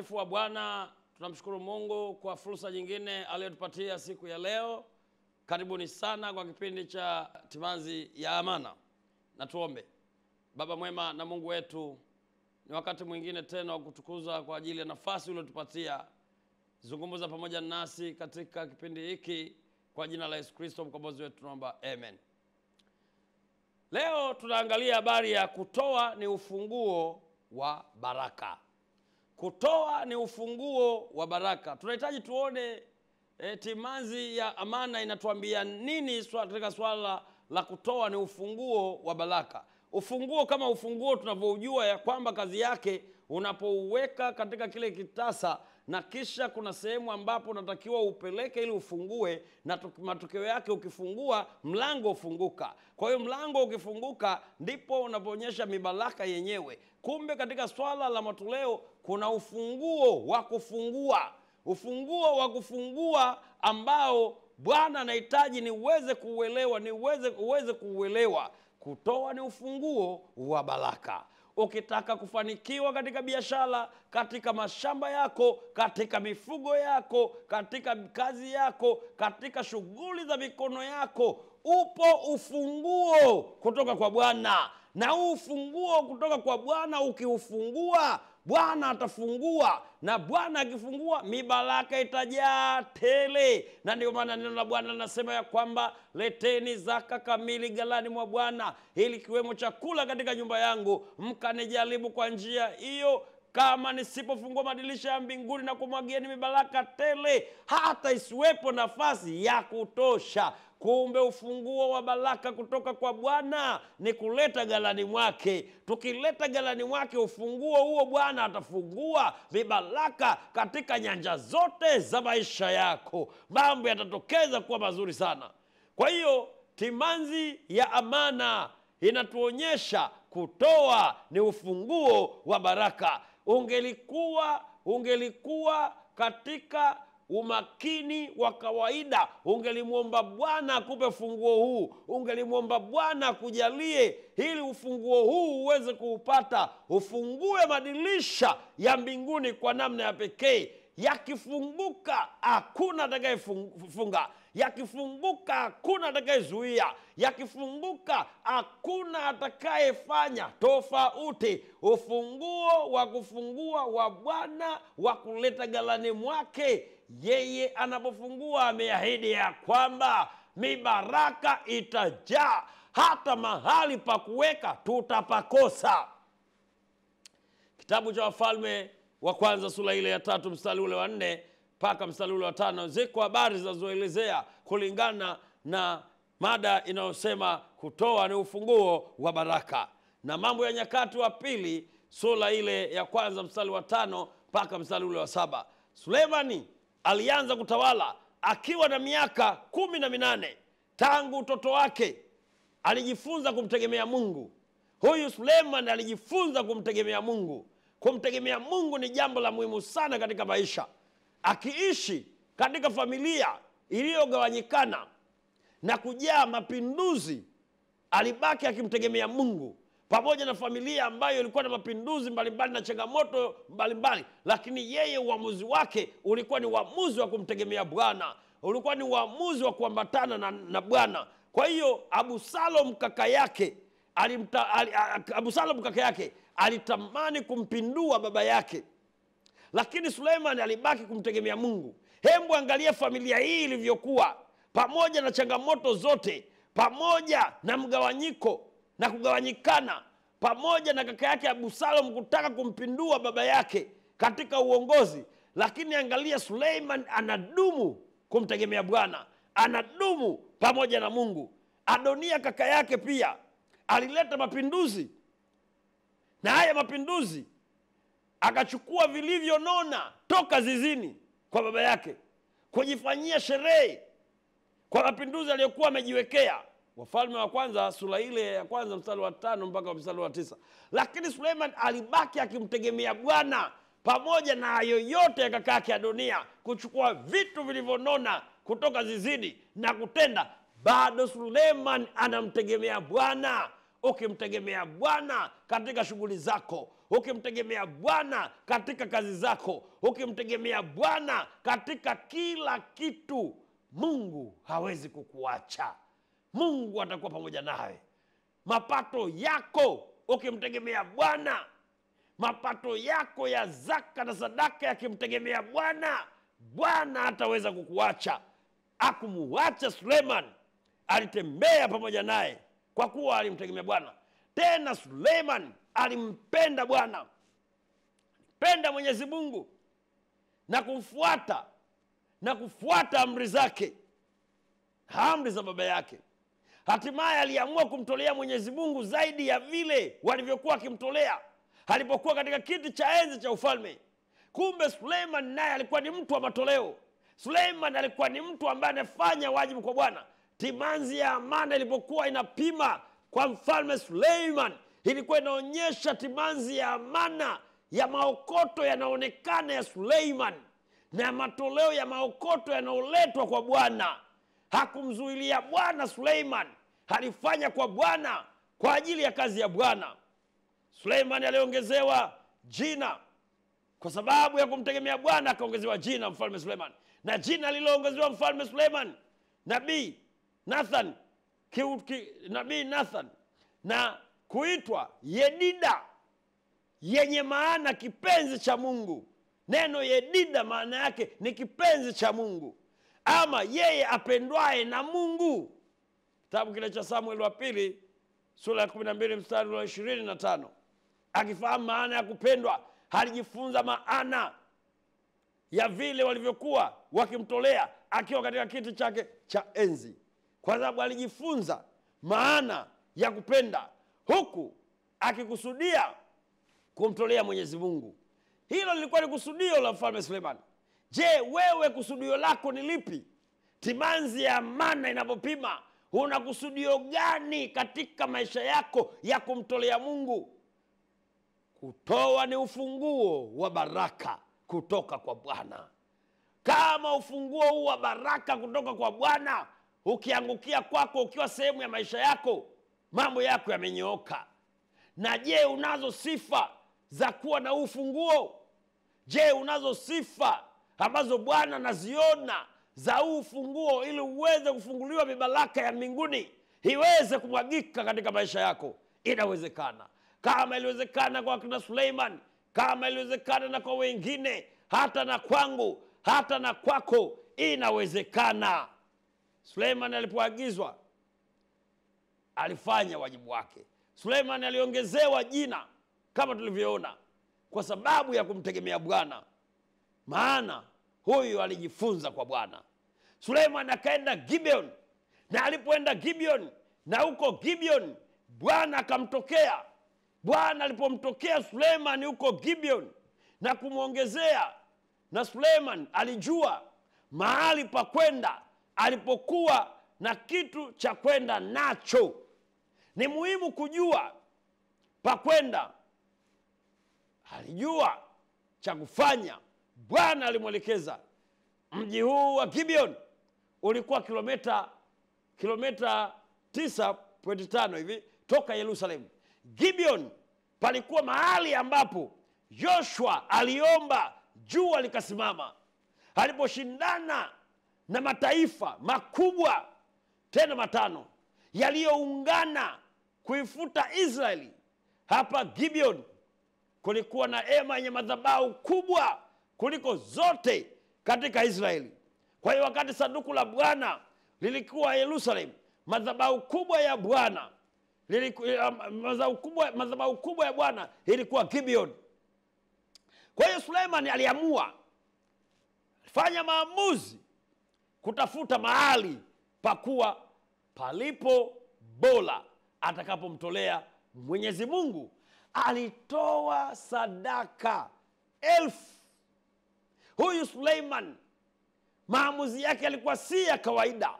utakatifu wa Bwana, tunamshukuru Mungu kwa fursa nyingine aliyotupatia siku ya leo. Karibuni sana kwa kipindi cha Timazi ya Amana. Na tuombe. Baba mwema na Mungu wetu, ni wakati mwingine tena wa kutukuza kwa ajili ya nafasi uliotupatia. Zungumza pamoja nasi katika kipindi hiki kwa jina la Yesu Kristo mkombozi wetu tunaomba, amen. Leo tunaangalia habari ya kutoa ni ufunguo wa baraka. Kutoa ni ufunguo wa baraka. Tunahitaji tuone e, eh, timazi ya amana inatuambia nini katika swala la kutoa ni ufunguo wa baraka. Ufunguo kama ufunguo tunavyojua ya kwamba kazi yake unapouweka katika kile kitasa na kisha kuna sehemu ambapo unatakiwa upeleke ili ufungue, na matokeo yake ukifungua mlango ufunguka. Kwa hiyo mlango ukifunguka, ndipo unapoonyesha mibaraka yenyewe. Kumbe katika swala la matoleo kuna ufunguo wa kufungua, ufunguo wa kufungua ambao Bwana anahitaji ni uweze kuuelewa, ni uweze uweze kuuelewa. Kutoa ni ufunguo wa baraka ukitaka kufanikiwa katika biashara, katika mashamba yako, katika mifugo yako, katika kazi yako, katika shughuli za mikono yako, upo ufunguo kutoka kwa Bwana. Na huu ufunguo kutoka kwa Bwana ukiufungua Bwana atafungua, na Bwana akifungua mibaraka itajaa tele. Na ndio maana neno la Bwana linasema ya kwamba leteni zaka kamili galani mwa Bwana, ili kiwemo chakula katika nyumba yangu, mkanijaribu kwa njia hiyo kama nisipofungua madirisha ya mbinguni na kumwagieni mibaraka tele, hata isiwepo nafasi ya kutosha. Kumbe ufunguo wa baraka kutoka kwa Bwana ni kuleta galani mwake. Tukileta galani mwake ufunguo huo, Bwana atafungua vibaraka katika nyanja zote za maisha yako, mambo yatatokeza kuwa mazuri sana. Kwa hiyo timanzi ya amana inatuonyesha kutoa ni ufunguo wa baraka ungelikuwa ungelikuwa katika umakini wa kawaida, ungelimwomba Bwana akupe funguo huu, ungelimwomba Bwana akujalie ili ufunguo huu uweze kuupata, ufungue madirisha ya mbinguni kwa namna ya pekee yakifunguka hakuna atakayefunga, yakifunguka hakuna atakayezuia, yakifunguka hakuna atakayefanya tofauti. Ufunguo wa kufungua wa Bwana wa kuleta galani mwake, yeye anapofungua ameahidi ya kwamba mibaraka itajaa, hata mahali pa kuweka tutapakosa. Kitabu cha Wafalme wa kwanza sura ile ya tatu mstari ule wa nne mpaka mstari ule wa tano ziko habari zinazoelezea kulingana na mada inayosema kutoa ni ufunguo wa baraka na mambo ya nyakati wa pili sura ile ya kwanza mstari wa tano mpaka mstari ule wa saba sulemani alianza kutawala akiwa na miaka kumi na minane tangu utoto wake alijifunza kumtegemea mungu huyu suleiman alijifunza kumtegemea mungu kumtegemea Mungu ni jambo la muhimu sana katika maisha. Akiishi katika familia iliyogawanyikana na kujaa mapinduzi, alibaki akimtegemea Mungu pamoja na familia ambayo ilikuwa na mapinduzi mbalimbali na changamoto mbalimbali, lakini yeye uamuzi wake ulikuwa ni uamuzi wa kumtegemea Bwana, ulikuwa ni uamuzi wa kuambatana na, na Bwana. Kwa hiyo Abusalom kaka yake alimta, al, Abusalom kaka yake alitamani kumpindua baba yake, lakini Suleiman alibaki kumtegemea Mungu. hembu angalia familia hii ilivyokuwa, pamoja na changamoto zote, pamoja na mgawanyiko na kugawanyikana, pamoja na kaka yake Abusalom kutaka kumpindua baba yake katika uongozi, lakini angalia Suleiman anadumu kumtegemea Bwana, anadumu pamoja na Mungu. Adonia kaka yake pia alileta mapinduzi na haya mapinduzi akachukua vilivyonona toka zizini kwa baba yake kujifanyia sherehe kwa mapinduzi aliyokuwa amejiwekea. Wafalme wa kwanza sura ile ya kwanza mstari wa tano mpaka mstari wa tisa. Lakini Suleiman alibaki akimtegemea Bwana pamoja na yoyote ya kaka yake dunia kuchukua vitu vilivyonona kutoka zizini na kutenda. Bado Suleiman anamtegemea Bwana ukimtegemea Bwana katika shughuli zako, ukimtegemea Bwana katika kazi zako, ukimtegemea Bwana katika kila kitu, Mungu hawezi kukuacha. Mungu atakuwa pamoja nawe. Mapato yako ukimtegemea Bwana, mapato yako ya zaka na sadaka yakimtegemea Bwana, Bwana ataweza kukuacha. Akumuacha Suleiman, alitembea pamoja naye kwa kuwa alimtegemea Bwana. Tena Suleiman alimpenda Bwana, alimpenda Mwenyezi Mungu na kumfuata na kufuata amri zake, amri za baba yake. Hatimaye aliamua kumtolea Mwenyezi Mungu zaidi ya vile walivyokuwa akimtolea alipokuwa katika kiti cha enzi cha ufalme. Kumbe Suleiman naye alikuwa ni mtu wa matoleo. Suleiman alikuwa ni mtu ambaye anafanya wajibu kwa Bwana timanzi ya amana ilipokuwa inapima kwa mfalme Suleiman, ilikuwa inaonyesha timanzi ya amana ya maokoto yanaonekana ya Suleiman na matoleo ya maokoto yanayoletwa kwa Bwana. Hakumzuilia Bwana Suleiman, alifanya kwa Bwana kwa ajili ya kazi ya Bwana. Suleiman aliongezewa jina kwa sababu ya kumtegemea Bwana, akaongezewa jina mfalme Suleiman, na jina lililoongezewa mfalme Suleiman nabii Nathan ki, ki, nabii Nathan na kuitwa Yedida yenye maana kipenzi cha Mungu. Neno Yedida maana yake ni kipenzi cha Mungu ama yeye apendwaye na Mungu. Kitabu kile cha Samueli wa pili sura ya 12 mstari wa 25. Akifahamu maana ya kupendwa, alijifunza maana ya vile walivyokuwa wakimtolea akiwa katika kiti chake cha enzi kwa sababu alijifunza maana ya kupenda huku akikusudia kumtolea Mwenyezi Mungu. Hilo lilikuwa ni kusudio la mfalme Suleiman. Je, wewe kusudio lako ni lipi? Timanzi ya mana inapopima, una kusudio gani katika maisha yako ya kumtolea Mungu? Kutoa ni ufunguo wa baraka kutoka kwa Bwana. Kama ufunguo huu wa baraka kutoka kwa Bwana ukiangukia kwako ukiwa sehemu ya maisha yako, mambo yako yamenyooka. Na je, unazo sifa za kuwa na ufunguo? Je, unazo sifa ambazo Bwana naziona za ufunguo, ili uweze kufunguliwa mibaraka ya mbinguni iweze kumwagika katika maisha yako? Inawezekana, kama iliwezekana kwa kina Suleiman, kama iliwezekana na kwa wengine, hata na kwangu, hata na kwako inawezekana. Suleiman alipoagizwa alifanya wajibu wake. Suleiman aliongezewa jina kama tulivyoona, kwa sababu ya kumtegemea Bwana, maana huyu alijifunza kwa Bwana. Suleiman akaenda Gibeon, na alipoenda Gibeon na huko Gibeon Bwana akamtokea. Bwana alipomtokea Suleiman huko Gibeon na kumwongezea, na Suleiman alijua mahali pa kwenda alipokuwa na kitu cha kwenda nacho. Ni muhimu kujua pa kwenda. Alijua cha kufanya. Bwana alimwelekeza. Mji huu wa Gibeon ulikuwa kilomita kilomita 9.5 hivi toka Yerusalemu. Gibeon palikuwa mahali ambapo Joshua aliomba jua likasimama. Aliposhindana na mataifa makubwa tena matano yaliyoungana kuifuta Israeli. Hapa Gibeon kulikuwa na ema yenye madhabau kubwa kuliko zote katika Israeli. Kwa hiyo wakati sanduku la Bwana lilikuwa Yerusalemu, madhabau kubwa ya Bwana eh, madhabau kubwa, kubwa ya Bwana ilikuwa Gibeon. Kwa hiyo Suleimani aliamua fanya maamuzi kutafuta mahali pakuwa palipo bora atakapomtolea Mwenyezi Mungu. Alitoa sadaka elfu. Huyu Suleiman maamuzi yake yalikuwa si ya kawaida,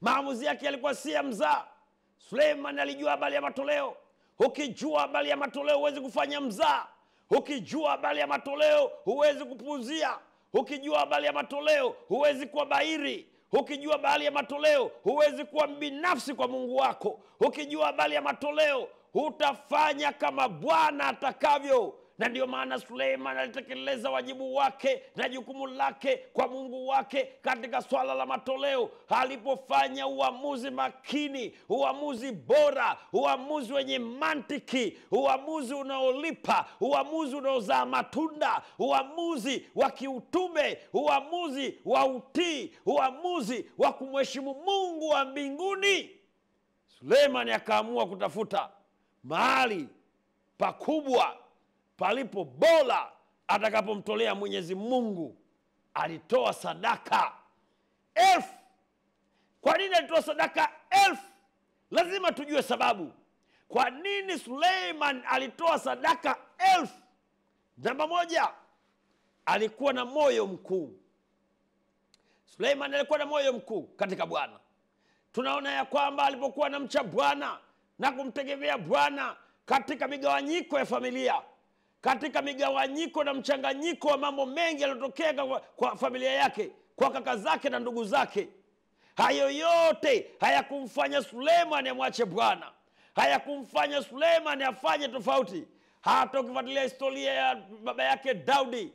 maamuzi yake yalikuwa si ya mzaa. Suleiman alijua habari ya matoleo. Ukijua habari ya matoleo huwezi kufanya mzaa. Ukijua habari ya matoleo huwezi kupuuzia ukijua habari ya matoleo, huwezi kuwa bahiri. Hukijua habari ya matoleo, huwezi kuwa mbinafsi kwa Mungu wako. Hukijua habari ya matoleo, hutafanya kama Bwana atakavyo na ndio maana Suleiman alitekeleza wajibu wake na jukumu lake kwa Mungu wake katika swala la matoleo, alipofanya uamuzi makini, uamuzi bora, uamuzi wenye mantiki, uamuzi unaolipa, uamuzi unaozaa matunda, uamuzi wa kiutume, uamuzi wa utii, uamuzi wa kumheshimu Mungu wa mbinguni. Suleimani akaamua kutafuta mahali pakubwa palipo bora atakapomtolea Mwenyezi Mungu. Alitoa sadaka elfu. Kwa nini alitoa sadaka elfu? Lazima tujue sababu. Kwa nini Suleiman alitoa sadaka elfu? Namba moja, alikuwa na moyo mkuu. Suleiman alikuwa na moyo mkuu katika Bwana. Tunaona ya kwamba alipokuwa mcha Bwana na kumtegemea Bwana katika migawanyiko ya familia, katika migawanyiko na mchanganyiko wa mambo mengi yaliyotokea kwa, kwa familia yake kwa kaka zake na ndugu zake. Hayo yote hayakumfanya Suleimani amwache Bwana, hayakumfanya Suleimani afanye tofauti. Hata ukifuatilia historia ya baba yake Daudi,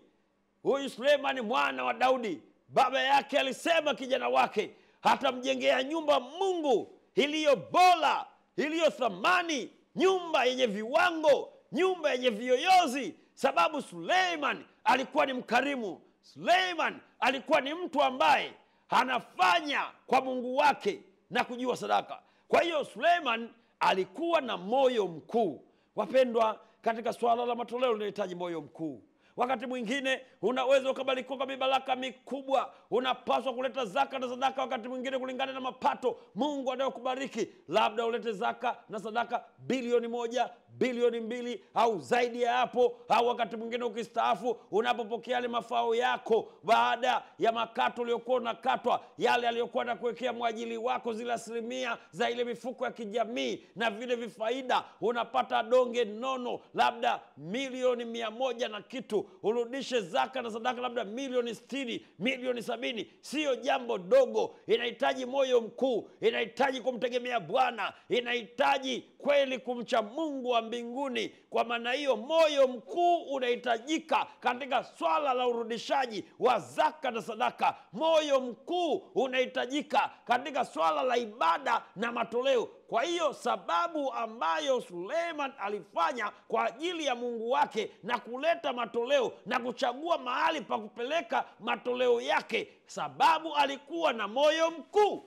huyu Suleimani mwana wa Daudi, baba yake alisema kijana wake hatamjengea nyumba Mungu iliyo bora, iliyo thamani, nyumba yenye viwango nyumba yenye viyoyozi, sababu Suleiman alikuwa ni mkarimu. Suleiman alikuwa ni mtu ambaye anafanya kwa Mungu wake na kujua sadaka. Kwa hiyo Suleiman alikuwa na moyo mkuu. Wapendwa, katika suala la matoleo linahitaji moyo mkuu. Wakati mwingine unaweza ukabarikiwa kwa mibaraka mikubwa, unapaswa kuleta zaka na sadaka, wakati mwingine kulingana na mapato Mungu anayokubariki. Labda ulete zaka na sadaka bilioni moja bilioni mbili au zaidi ya hapo, au wakati mwingine ukistaafu, unapopokea yale mafao yako baada ya makato uliokuwa unakatwa, yale aliyokuwa kuwekea mwajili wako, zile asilimia za ile mifuko ya kijamii na vile vifaida, unapata donge nono, labda milioni mia moja na kitu, urudishe zaka na sadaka, labda milioni sitini, milioni sabini. Siyo jambo dogo, inahitaji moyo mkuu, inahitaji kumtegemea Bwana, inahitaji kweli kumcha Mungu wa mbinguni. Kwa maana hiyo, moyo mkuu unahitajika katika swala la urudishaji wa zaka na sadaka. Moyo mkuu unahitajika katika swala la ibada na matoleo. Kwa hiyo sababu ambayo Suleiman alifanya kwa ajili ya Mungu wake na kuleta matoleo na kuchagua mahali pa kupeleka matoleo yake, sababu alikuwa na moyo mkuu.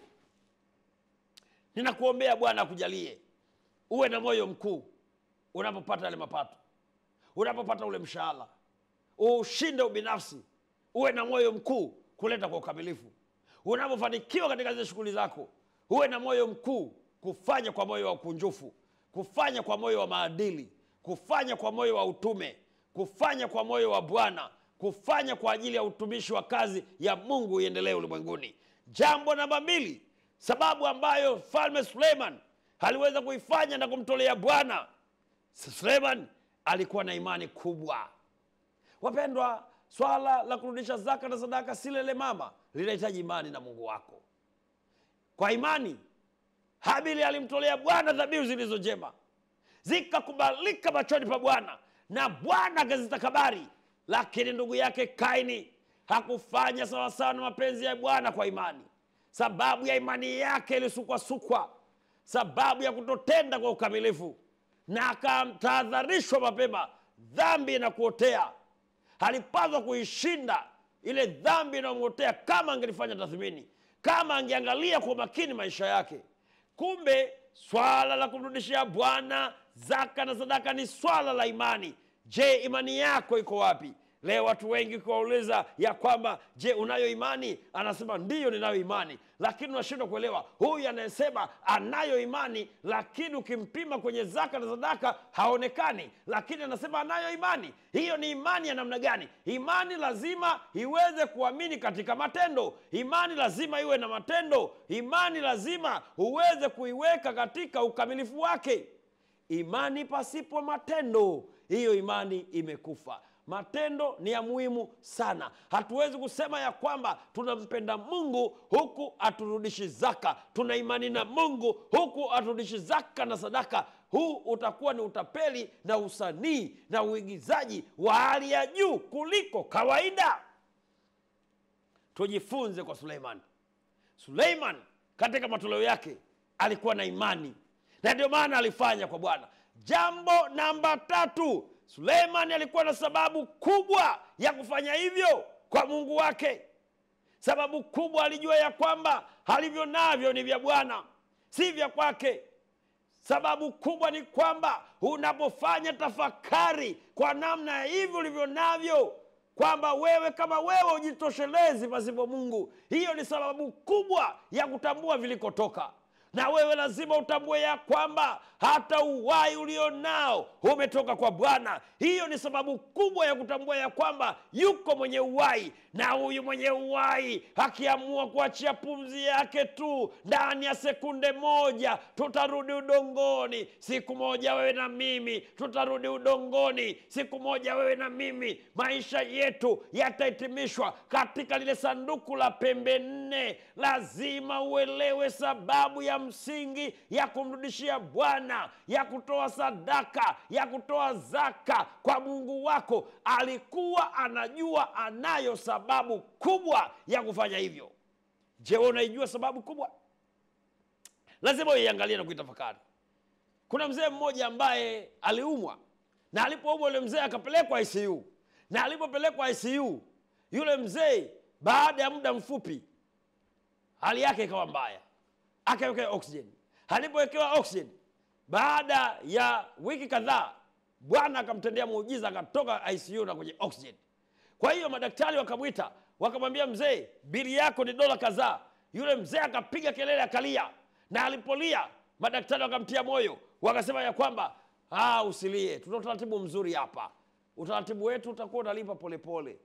Ninakuombea Bwana akujalie uwe na moyo mkuu unapopata yale mapato, unapopata ule mshahara, ushinde ubinafsi, uwe na moyo mkuu kuleta kwa ukamilifu. Unapofanikiwa katika zile shughuli zako, uwe na moyo mkuu kufanya kwa moyo wa ukunjufu, kufanya kwa moyo wa maadili, kufanya kwa moyo wa utume, kufanya kwa moyo wa Bwana, kufanya kwa ajili ya utumishi wa kazi ya Mungu iendelee ulimwenguni. Jambo namba mbili, sababu ambayo Mfalme Suleiman aliweza kuifanya na kumtolea Bwana Suleiman alikuwa na imani kubwa. Wapendwa, swala la kurudisha zaka na sadaka si mama linahitaji imani na Mungu wako. Kwa imani Habili alimtolea Bwana dhabihu zilizo njema, zikakubalika machoni pa Bwana na Bwana akazitakabari. Lakini ndugu yake Kaini hakufanya sawasawa na mapenzi ya Bwana kwa imani. Sababu ya imani yake ilisukwasukwa, sababu ya kutotenda kwa ukamilifu na akamtahadharishwa mapema, dhambi inakuotea, alipaswa kuishinda ile dhambi inayomwotea kama angelifanya tathmini, kama angeangalia kwa makini maisha yake. Kumbe swala la kumrudishia Bwana zaka na sadaka ni swala la imani. Je, imani yako iko wapi? Leo watu wengi kuwauliza ya kwamba je, unayo imani? Anasema ndiyo, ninayo imani, lakini unashindwa kuelewa. Huyu anayesema anayo imani, lakini ukimpima kwenye zaka na sadaka haonekani, lakini anasema anayo imani. Hiyo ni imani ya namna gani? Imani lazima iweze kuamini katika matendo. Imani lazima iwe na matendo. Imani lazima uweze kuiweka katika ukamilifu wake. Imani pasipo matendo, hiyo imani imekufa. Matendo ni ya muhimu sana. Hatuwezi kusema ya kwamba tunampenda Mungu huku aturudishi zaka, tuna imani na Mungu huku aturudishi zaka na sadaka. Huu utakuwa ni utapeli na usanii na uigizaji wa hali ya juu kuliko kawaida. Tujifunze kwa Suleiman. Suleiman katika matoleo yake alikuwa na imani, na ndio maana alifanya kwa Bwana. Jambo namba tatu, Suleimani alikuwa na sababu kubwa ya kufanya hivyo kwa Mungu wake. Sababu kubwa, alijua ya kwamba alivyo navyo ni vya Bwana, si vya kwake. Sababu kubwa ni kwamba unapofanya tafakari kwa namna ya hivyo ulivyo navyo, kwamba wewe kama wewe ujitoshelezi pasipo Mungu, hiyo ni sababu kubwa ya kutambua vilikotoka na wewe lazima utambue ya kwamba hata uwai ulio nao umetoka kwa Bwana. Hiyo ni sababu kubwa ya kutambua ya kwamba yuko mwenye uwai na huyu mwenye uwai akiamua kuachia pumzi yake tu, ndani ya sekunde moja tutarudi udongoni. Siku moja wewe na mimi tutarudi udongoni, siku moja wewe na mimi, maisha yetu yatahitimishwa katika lile sanduku la pembe nne. Lazima uelewe sababu ya msingi ya kumrudishia Bwana, ya kutoa sadaka, ya kutoa zaka kwa Mungu wako, alikuwa anajua anayo sababu kubwa ya kufanya hivyo. Je, we unaijua sababu kubwa? Lazima uiangalie na kuitafakari. Kuna mzee mmoja ambaye aliumwa, na alipoumwa yule mzee akapelekwa ICU, na alipopelekwa ICU yule mzee, baada ya muda mfupi hali yake ikawa mbaya, akawekewa oxygen. Alipowekewa oxygen, baada ya wiki kadhaa, Bwana akamtendea muujiza, akatoka ICU na kwenye oxygen. Kwa hiyo madaktari wakamwita, wakamwambia, mzee, bili yako ni dola kadhaa. Yule mzee akapiga kelele, akalia, na alipolia madaktari wakamtia moyo, wakasema ya kwamba ah, usilie, tuna utaratibu mzuri hapa. Utaratibu wetu utakuwa unalipa polepole.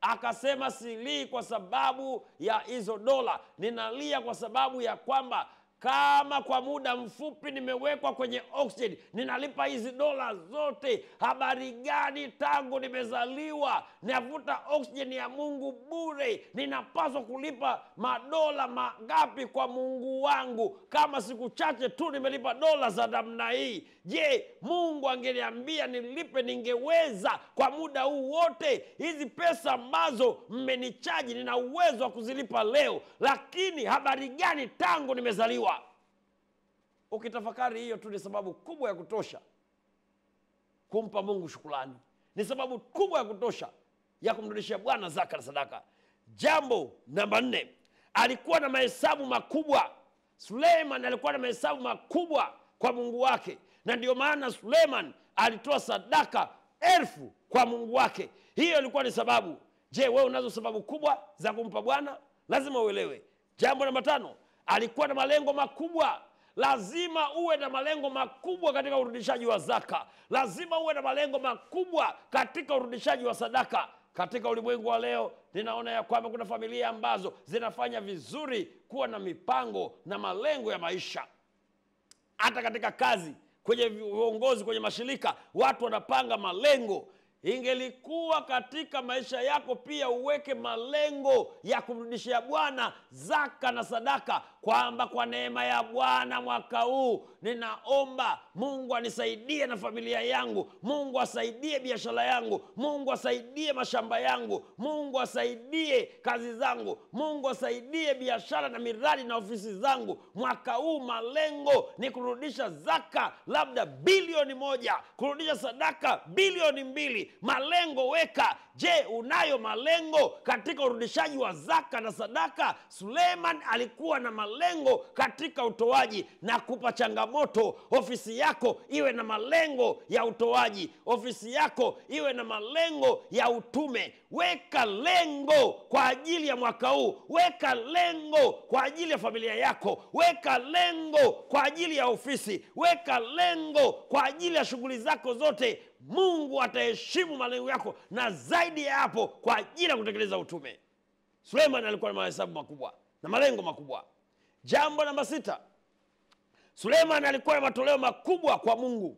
Akasema silii kwa sababu ya hizo dola, ninalia kwa sababu ya kwamba kama kwa muda mfupi nimewekwa kwenye oxygen, ninalipa hizi dola zote. Habari gani? Tangu nimezaliwa navuta oxygen ya Mungu bure. Ninapaswa kulipa madola mangapi kwa Mungu wangu, kama siku chache tu nimelipa dola za namna hii? Je, Mungu angeliambia nilipe, ningeweza kwa muda huu wote? Hizi pesa ambazo mmenichaji nina uwezo wa kuzilipa leo, lakini habari gani tangu nimezaliwa? Ukitafakari hiyo tu, ni sababu kubwa ya kutosha kumpa Mungu shukulani ni sababu kubwa ya kutosha ya kumrudishia Bwana zaka na sadaka. Jambo namba nne, alikuwa na mahesabu makubwa. Suleiman alikuwa na mahesabu makubwa kwa Mungu wake na ndio maana Suleiman alitoa sadaka elfu kwa Mungu wake. Hiyo ilikuwa ni sababu. Je, wewe unazo sababu kubwa za kumpa Bwana? Lazima uelewe. Jambo namba tano, alikuwa na malengo makubwa lazima uwe na malengo makubwa katika urudishaji wa zaka, lazima uwe na malengo makubwa katika urudishaji wa sadaka. Katika ulimwengu wa leo, ninaona ya kwamba kuna familia ambazo zinafanya vizuri kuwa na mipango na malengo ya maisha, hata katika kazi kwenye viongozi, kwenye mashirika, watu wanapanga malengo. Ingelikuwa katika maisha yako pia uweke malengo ya kumrudishia Bwana zaka na sadaka kwamba kwa neema ya Bwana mwaka huu ninaomba Mungu anisaidie na familia yangu, Mungu asaidie biashara yangu, Mungu asaidie mashamba yangu, Mungu asaidie kazi zangu, Mungu asaidie biashara na miradi na ofisi zangu. Mwaka huu malengo ni kurudisha zaka labda bilioni moja, kurudisha sadaka bilioni mbili. Malengo weka Je, unayo malengo katika urudishaji wa zaka na sadaka? Suleiman alikuwa na malengo katika utoaji na kupa changamoto. Ofisi yako iwe na malengo ya utoaji, ofisi yako iwe na malengo ya utume. Weka lengo kwa ajili ya mwaka huu, weka lengo kwa ajili ya familia yako, weka lengo kwa ajili ya ofisi, weka lengo kwa ajili ya shughuli zako zote. Mungu ataheshimu malengo yako na zaidi ya hapo kwa ajili ya kutekeleza utume. Suleiman alikuwa na mahesabu makubwa na malengo makubwa. Jambo namba sita, Suleiman alikuwa na matoleo makubwa kwa Mungu.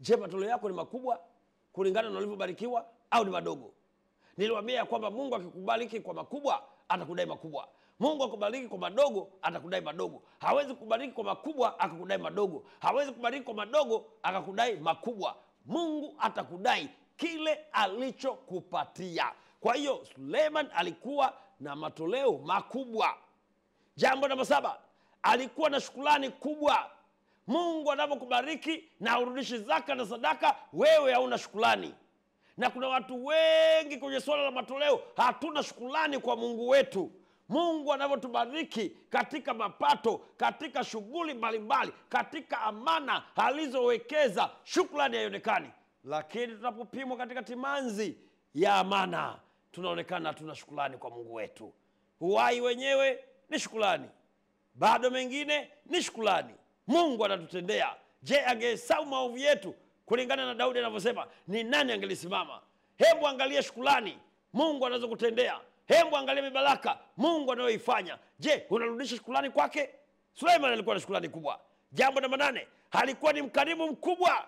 Je, matoleo yako ni makubwa kulingana na ulivyobarikiwa au ni madogo? niliwambia ya kwamba Mungu akikubariki kwa makubwa atakudai makubwa. Mungu akubariki kwa madogo atakudai madogo. Hawezi kubariki kwa makubwa akakudai madogo. Hawezi kubariki kwa madogo akakudai makubwa. Mungu atakudai kile alichokupatia. Kwa hiyo Suleiman alikuwa na matoleo makubwa. Jambo namba saba, alikuwa na shukrani kubwa. Mungu anapokubariki na urudishi zaka na sadaka, wewe hauna shukrani. Na kuna watu wengi kwenye suala la matoleo, hatuna shukrani kwa Mungu wetu. Mungu anavyotubariki katika mapato, katika shughuli mbalimbali, katika amana alizowekeza, shukrani haionekani, lakini tunapopimwa katika timanzi ya amana tunaonekana hatuna shukrani kwa Mungu wetu. Uhai wenyewe ni shukrani, bado mengine ni shukrani. Mungu anatutendea. Je, angehesabu maovu yetu kulingana na Daudi anavyosema, ni nani angelisimama? Hebu angalia shukrani Mungu anazokutendea. Hebu angalia mibaraka Mungu anayoifanya. Je, unarudisha shukulani kwake? Suleiman alikuwa na shukulani kubwa. Jambo namba nane, alikuwa ni mkarimu mkubwa.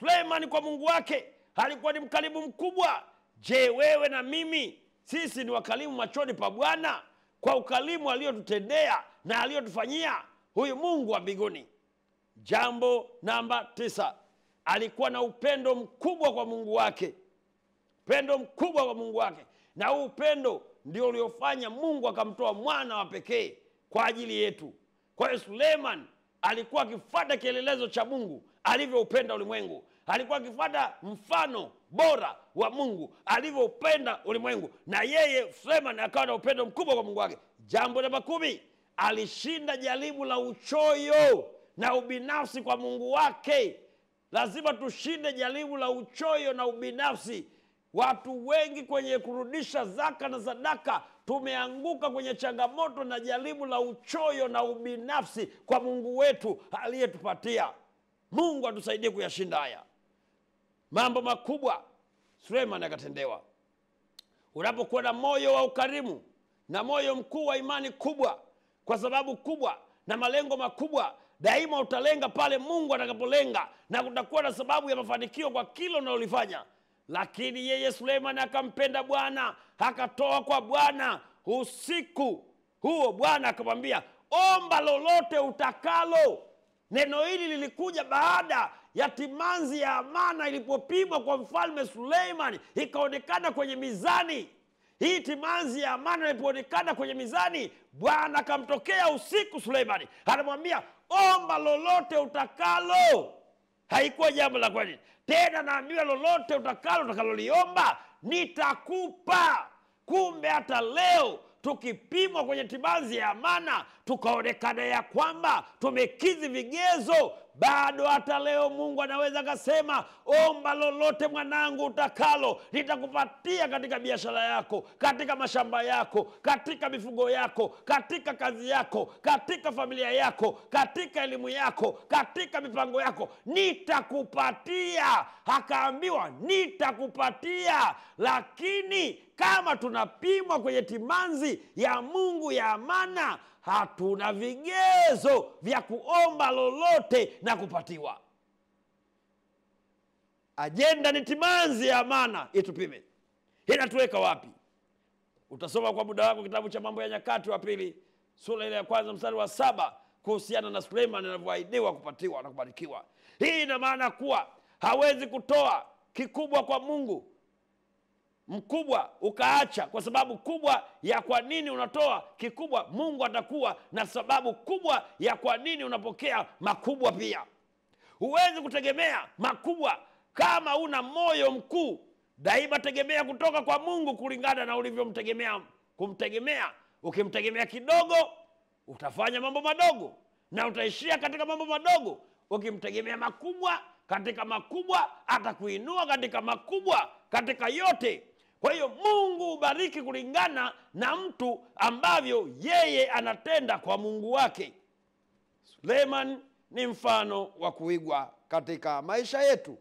Suleiman kwa Mungu wake alikuwa ni mkarimu mkubwa. Je, wewe na mimi sisi ni wakarimu machoni pa Bwana kwa ukarimu aliyotutendea na aliyotufanyia huyu Mungu wa mbinguni? Jambo namba tisa, alikuwa na upendo mkubwa kwa Mungu wake, upendo mkubwa kwa Mungu wake, na huu upendo ndio uliofanya Mungu akamtoa mwana wa pekee kwa ajili yetu. Kwa hiyo Suleiman alikuwa akifuata kielelezo cha Mungu alivyoupenda ulimwengu, alikuwa akifuata mfano bora wa Mungu alivyoupenda ulimwengu, na yeye Suleiman akawa na upendo mkubwa kwa Mungu wake. Jambo namba kumi, alishinda jaribu la uchoyo na ubinafsi kwa Mungu wake. Lazima tushinde jaribu la uchoyo na ubinafsi Watu wengi kwenye kurudisha zaka na sadaka tumeanguka kwenye changamoto na jaribu la uchoyo na ubinafsi kwa Mungu wetu aliyetupatia. Mungu atusaidie kuyashinda haya mambo makubwa Suleiman akatendewa. Unapokuwa na moyo wa ukarimu na moyo mkuu wa imani kubwa kwa sababu kubwa na malengo makubwa, daima utalenga pale Mungu atakapolenga, na kutakuwa na sababu ya mafanikio kwa kila unalolifanya. Lakini yeye Suleimani akampenda Bwana, akatoa kwa Bwana. Usiku huo Bwana akamwambia, omba lolote utakalo. Neno hili lilikuja baada ya timanzi ya amana ilipopimwa kwa mfalme Suleimani, ikaonekana kwenye mizani. Hii timanzi ya amana ilipoonekana kwenye mizani, Bwana akamtokea usiku Suleimani, anamwambia omba lolote utakalo. Haikuwa jambo la kwanini tena naambiwa lolote utakalo utakaloliomba nitakupa. Kumbe hata leo tukipimwa kwenye tibazi ya mana, tukaonekana ya kwamba tumekidhi vigezo bado hata leo Mungu anaweza akasema, omba lolote mwanangu, utakalo nitakupatia katika biashara yako, katika mashamba yako, katika mifugo yako, katika kazi yako, katika familia yako, katika elimu yako, katika mipango yako, nitakupatia. Akaambiwa nitakupatia, lakini kama tunapimwa kwenye timanzi ya Mungu ya amana hatuna vigezo vya kuomba lolote na kupatiwa. Ajenda ni timanzi ya amana itupime inatuweka wapi. Utasoma kwa muda wako kitabu cha Mambo ya Nyakati wa pili sura ile ya kwanza mstari wa saba kuhusiana na Suleiman anavyoahidiwa kupatiwa na kubarikiwa. Hii ina maana kuwa hawezi kutoa kikubwa kwa Mungu mkubwa ukaacha kwa sababu kubwa ya kwa nini unatoa kikubwa, Mungu atakuwa na sababu kubwa ya kwa nini unapokea makubwa pia. Huwezi kutegemea makubwa kama una moyo mkuu. Daima tegemea kutoka kwa Mungu kulingana na ulivyomtegemea kumtegemea. Ukimtegemea kidogo, utafanya mambo madogo na utaishia katika mambo madogo. Ukimtegemea makubwa, katika makubwa atakuinua, katika makubwa, katika yote kwa hiyo Mungu hubariki kulingana na mtu ambavyo yeye anatenda kwa Mungu wake. Suleiman ni mfano wa kuigwa katika maisha yetu.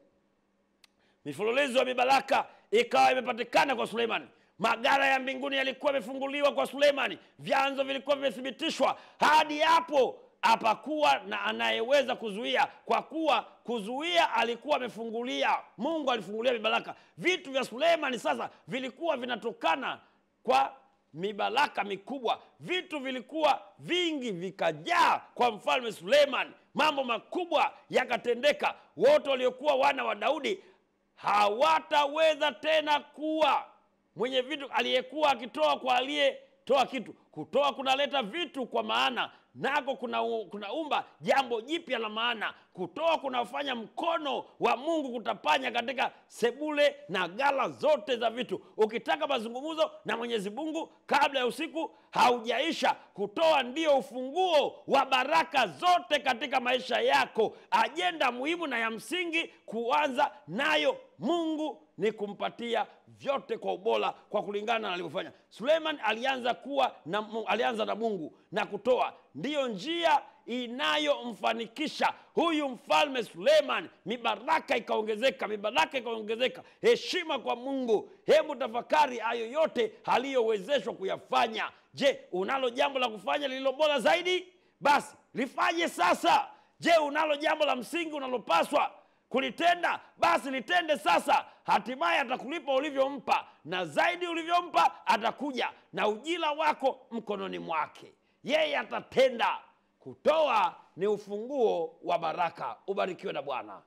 Mifululizo ya mibaraka ikawa imepatikana kwa Suleimani. Magara ya mbinguni yalikuwa yamefunguliwa kwa Suleimani, vyanzo vilikuwa vimethibitishwa. Hadi hapo hapakuwa na anayeweza kuzuia, kwa kuwa kuzuia alikuwa amefungulia. Mungu alifungulia mibaraka. Vitu vya Suleimani sasa vilikuwa vinatokana kwa mibaraka mikubwa, vitu vilikuwa vingi vikajaa kwa mfalme Suleimani, mambo makubwa yakatendeka. Wote waliokuwa wana wa Daudi hawataweza tena kuwa mwenye vitu aliyekuwa akitoa kwa aliyetoa kitu. Kutoa kunaleta vitu, kwa maana nako kunaumba kuna jambo jipya la maana. Kutoa kunafanya mkono wa Mungu kutapanya katika sebule na gala zote za vitu. Ukitaka mazungumzo na Mwenyezi Mungu kabla ya usiku haujaisha, kutoa ndio ufunguo wa baraka zote katika maisha yako. Ajenda muhimu na ya msingi kuanza nayo Mungu ni kumpatia vyote kwa ubora kwa kulingana na alivyofanya. Suleiman alianza kuwa na, alianza na Mungu na kutoa, ndiyo njia inayomfanikisha huyu mfalme Suleiman. Mibaraka ikaongezeka, mibaraka ikaongezeka, heshima kwa Mungu. Hebu tafakari hayo yote aliyowezeshwa kuyafanya. Je, unalo jambo la kufanya lililo bora zaidi? Basi lifanye sasa. Je, unalo jambo la msingi unalopaswa kulitenda basi litende sasa, hatimaye atakulipa ulivyompa, na zaidi ulivyompa atakuja na ujira wako mkononi mwake, yeye atatenda. Kutoa ni ufunguo wa baraka. Ubarikiwe na Bwana.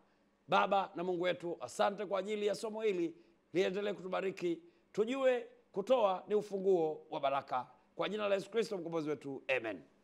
Baba na Mungu wetu, asante kwa ajili ya somo hili, liendelee kutubariki, tujue kutoa ni ufunguo wa baraka, kwa jina la Yesu Kristo mkombozi wetu, amen.